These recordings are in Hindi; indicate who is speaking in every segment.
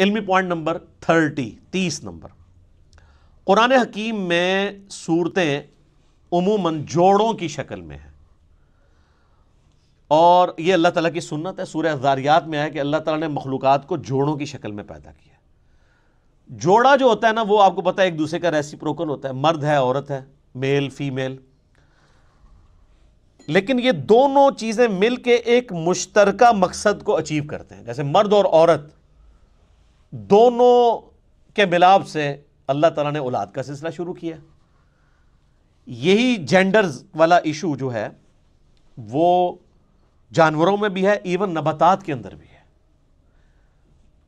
Speaker 1: इल्मी पॉइंट नंबर थर्टी तीस नंबर कुरान हकीम में सूरतें उमूमन जोड़ों की शक्ल में हैं और ये अल्लाह ताला की सुन्नत है सूर्य दारियात में है कि अल्लाह ताला ने मखलूक़ात को जोड़ों की शक्ल में पैदा किया जोड़ा जो होता है ना वो आपको पता है एक दूसरे का प्रोकन होता है मर्द है औरत है मेल फीमेल लेकिन ये दोनों चीज़ें मिल के एक मुश्तरका मकसद को अचीव करते हैं जैसे मर्द और औरत दोनों के मिलाप से अल्लाह तला ने औलाद का सिलसिला शुरू किया यही जेंडर वाला इशू जो है वो जानवरों में भी है इवन नबातात के अंदर भी है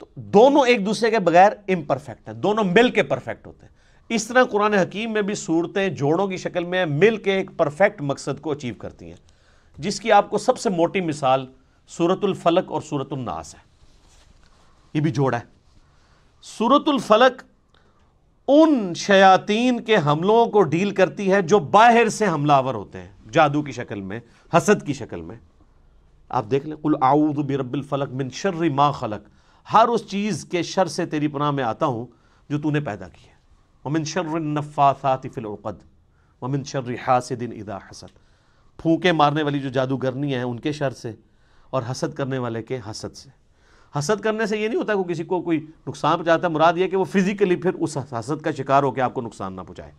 Speaker 1: तो दोनों एक दूसरे के बगैर इम परफेक्ट है दोनों मिल के परफेक्ट होते हैं इस तरह कुरान हकीम में भी सूरतें जोड़ों की शक्ल में मिल के एक परफेक्ट मकसद को अचीव करती हैं जिसकी आपको सबसे मोटी मिसाल सूरतुलफलक और सूरतुलनास है ये भी जोड़ा है सूरतुल फलक उन शयातीन के हमलों को डील करती है जो बाहर से हमलावर होते हैं जादू की शक्ल में हसद की शक्ल में आप देख लें कुल आऊद बिरबिल फलक मिन शर्र मा खलक हर उस चीज़ के शर से तेरी पनाह में आता हूँ जो तूने पैदा की है ममिन शर्र नफ़ात ममिन शर्र हासदिन इदा हसद फूके मारने वाली जो जादूगरनी है उनके शर से और हसद करने वाले के हसद से हसद करने से ये नहीं होता कि किसी को कोई नुकसान पहुँचाता है मुराद ये कि वो फिज़िकली फिर उस हसद का शिकार होकर आपको नुकसान ना पहुँचाए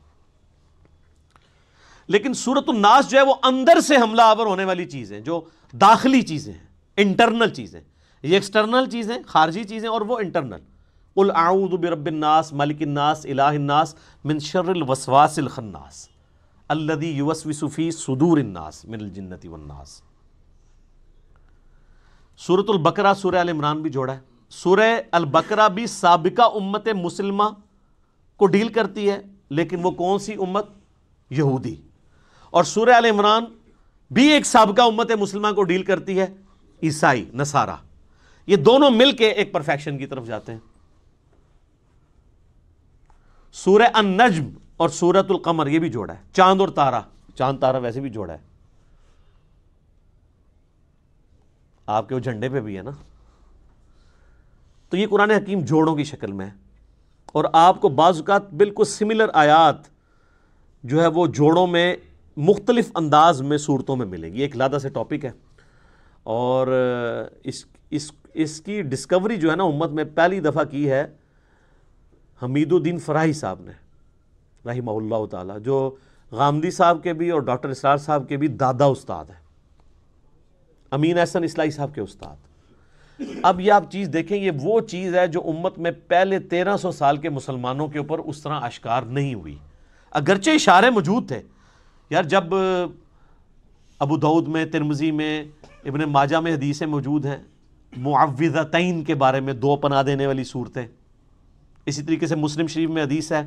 Speaker 1: लेकिन सूरत नाश जो है वो अंदर से हमला आवर होने वाली चीजें जो दाखिली चीज़ें हैं इंटरनल चीज़ें ये एक्सटर्नल चीज़ें खारजी चीज़ें और वो इंटरनल उल आऊदबिरबनास मलिकन्नास इलाहन्नास मिन शर्रवसवासिलखन्नास अल्लदी युवसविसफ़ी सदूरन्नास मिनल जिन्नति वन्नास सूरत अलबकरा सूर्य अल इमरान भी जोड़ा है सूर्य अलबकरा भी सबका उम्मत मुसलमा को डील करती है लेकिन वो कौन सी उम्मत यहूदी और सूर्य अल इमरान भी एक सबका उम्मत मुसलमा को डील करती है ईसाई नसारा ये दोनों मिलके एक परफेक्शन की तरफ जाते हैं सूर्य अन नज्म और सूरतुल कमर ये भी जोड़ा है चांद और तारा चांद तारा वैसे भी जोड़ा है आपके वो झंडे पे भी है ना तो ये कुरान हकीम जोड़ों की शक्ल में है और आपको बाज़ात बिल्कुल सिमिलर आयात जो है वो जोड़ों में मुख्तलिफ अंदाज में सूरतों में मिलेगी एक लादा से टॉपिक है और इस इस इसकी डिस्कवरी जो है ना उम्मत में पहली दफ़ा की है हमीदुद्दीन फ़राही साहब ने रही ताला जो गामदी साहब के भी और डॉक्टर इसरार साहब के भी दादा उस्ताद हैं अमीन अहसन इसलाई साहब के उस्ताद अब ये आप चीज़ देखें ये वो चीज़ है जो उम्मत में पहले तेरह सौ साल के मुसलमानों के ऊपर उस तरह आश्कार नहीं हुई अगरचे इशारे मौजूद थे यार जब अबू दाऊद में तिरमजी में इबन माजा में हदीसें मौजूद हैं मुआवज़तैन के बारे में दो पना देने वाली सूरतें इसी तरीके से मुस्लिम शरीफ में हदीस है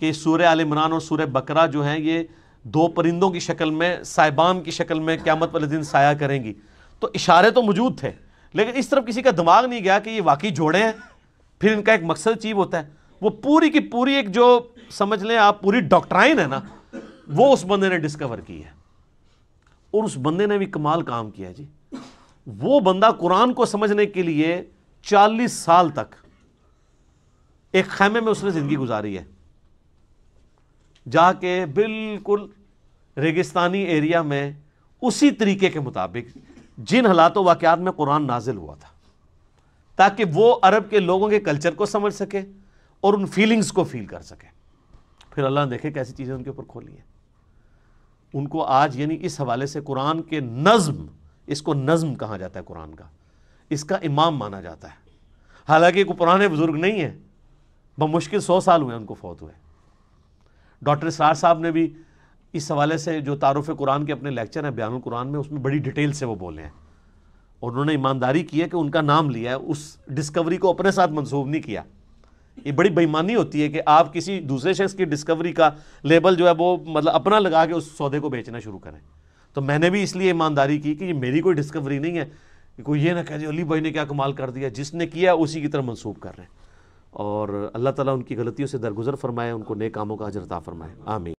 Speaker 1: कि सूर्य आल इमरान और सूर्य बकरा जो हैं ये दो परिंदों की शक्ल में साइबान की शक्ल में क्यामत वाले दिन साया करेंगी तो इशारे तो मौजूद थे लेकिन इस तरफ किसी का दिमाग नहीं गया कि ये वाकई जोड़े हैं फिर इनका एक मकसद अचीव होता है वो पूरी की पूरी एक जो समझ लें आप पूरी डॉक्ट्राइन है ना वो उस बंदे ने डिस्कवर की है और उस बंदे ने भी कमाल काम किया जी वो बंदा कुरान को समझने के लिए चालीस साल तक एक खैमे में उसने ज़िंदगी गुजारी है जाके बिल्कुल रेगिस्तानी एरिया में उसी तरीके के मुताबिक जिन हालातों वाक़ात में कुरान नाजिल हुआ था ताकि वो अरब के लोगों के कल्चर को समझ सके और उन फीलिंग्स को फील कर सके फिर अल्लाह ने देखे कैसी चीज़ें उनके ऊपर खोली हैं उनको आज यानी इस हवाले से कुरान के नज़म इसको नज़म कहा जाता है कुरान का इसका इमाम माना जाता है हालांकि को पुराने बुज़ुर्ग नहीं है बमुश्किल सौ साल हुए उनको फौत हुए डॉक्टर इसरार साहब ने भी इस हवाले से जो तारफ़ कुरान के अपने लेक्चर हैं बयान कुरान में उसमें बड़ी डिटेल से वो बोले हैं और उन्होंने ईमानदारी की है कि उनका नाम लिया है उस डिस्कवरी को अपने साथ मंसूब नहीं किया ये बड़ी बेईमानी होती है कि आप किसी दूसरे शख्स की डिस्कवरी का लेबल जो है वो मतलब अपना लगा के उस सौदे को बेचना शुरू करें तो मैंने भी इसलिए ईमानदारी की कि ये मेरी कोई डिस्कवरी नहीं है कि कोई ये ना कह दे अली भाई ने क्या कमाल कर दिया जिसने किया उसी की तरह मंसूब कर रहे हैं और अल्लाह ताला उनकी गलतियों से दरगुजर फरमाए उनको नए कामों का अजरता फरमाए आमीन